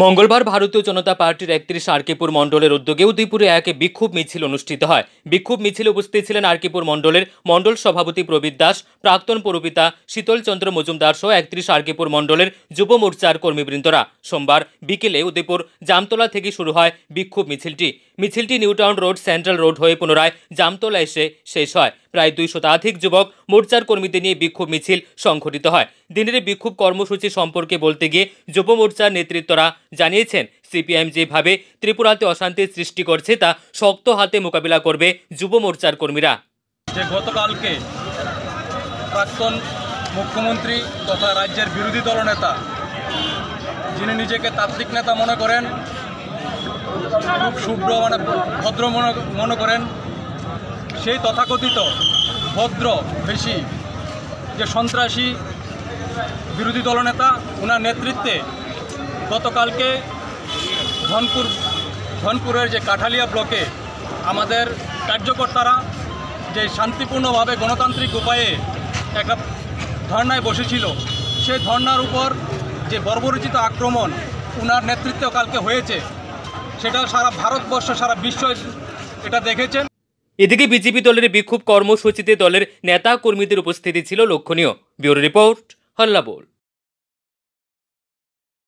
মঙ্গলবার ভারতীয় জনতা পার্টির একত্রিশ আরকিপুর মণ্ডলের উদ্যোগে উদয়পুরে এক বিক্ষোভ মিছিল অনুষ্ঠিত হয় বিক্ষোভ মিছিলে উপস্থিত ছিলেন আরকিপুর মণ্ডলের মণ্ডল সভাপতি প্রবীর দাস প্রাক্তন পরবিতা শীতলচন্দ্র মজুমদার সহ একত্রিশ আরকিপুর মণ্ডলের যুব মোর্চার কর্মীবৃন্দরা সোমবার বিকেলে উদয়পুর জামতলা থেকে শুরু হয় বিক্ষোভ মিছিলটি মিছিলটি নিউটাউন রোড সেন্ট্রাল রোড হয়ে পুনরায় জামতলা এসে শেষ হয় প্রায় দুই শতাধিক যুবক মোর্চার কর্মীদের নিয়ে বিক্ষোভ মিছিল সংঘটিত হয় দিনের বিক্ষোভ কর্মসূচি সম্পর্কে বলতে গিয়ে যুব মোর্চার নেতৃত্বরা জানিয়েছেন সিপিআইএম যেভাবে ত্রিপুরাতে অশান্তির সৃষ্টি করছে তা শক্ত হাতে মোকাবিলা করবে যুব মোর্চার কর্মীরা যে গতকালকে প্রাক্তন মুখ্যমন্ত্রী তথা রাজ্যের বিরোধী নেতা যিনি নিজেকে তাত্ত্বিক নেতা মনে করেন খুব শুভ্র মানে ভদ্র মনে মনে করেন সেই তথাকথিত ভদ্র বেশি যে সন্ত্রাসী বিরোধী দলনেতা ওনার নেতৃত্বে গতকালকে ধনপুর ধনপুরের যে কাঠালিয়া ব্লকে আমাদের কার্যকর্তারা যে শান্তিপূর্ণভাবে গণতান্ত্রিক উপায়ে একটা ধর্নায় বসেছিল সেই ধর্নার উপর যে বর্বরচিত আক্রমণ ওনার নেতৃত্ব কালকে হয়েছে সেটা সারা ভারতবর্ষ সারা বিশ্ব এটা দেখেছেন এদিকে বিজেপি দলের বিক্ষোভ কর্মসূচিতে দলের নেতা কর্মীদের উপস্থিতি ছিল লক্ষণীয় ব্যুরো রিপোর্ট হল্লাবোল